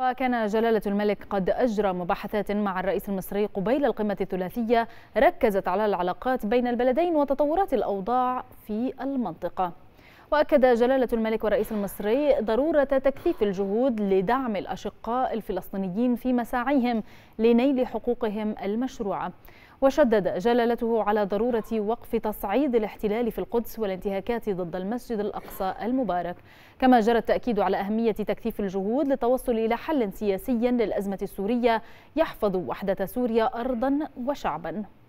وكان جلالة الملك قد أجرى مباحثات مع الرئيس المصري قبيل القمة الثلاثية ركزت على العلاقات بين البلدين وتطورات الأوضاع في المنطقة وأكد جلالة الملك والرئيس المصري ضرورة تكثيف الجهود لدعم الأشقاء الفلسطينيين في مساعيهم لنيل حقوقهم المشروعة وشدد جلالته على ضرورة وقف تصعيد الاحتلال في القدس والانتهاكات ضد المسجد الأقصى المبارك كما جرى التأكيد على أهمية تكثيف الجهود للتوصل إلى حل سياسي للأزمة السورية يحفظ وحدة سوريا أرضا وشعبا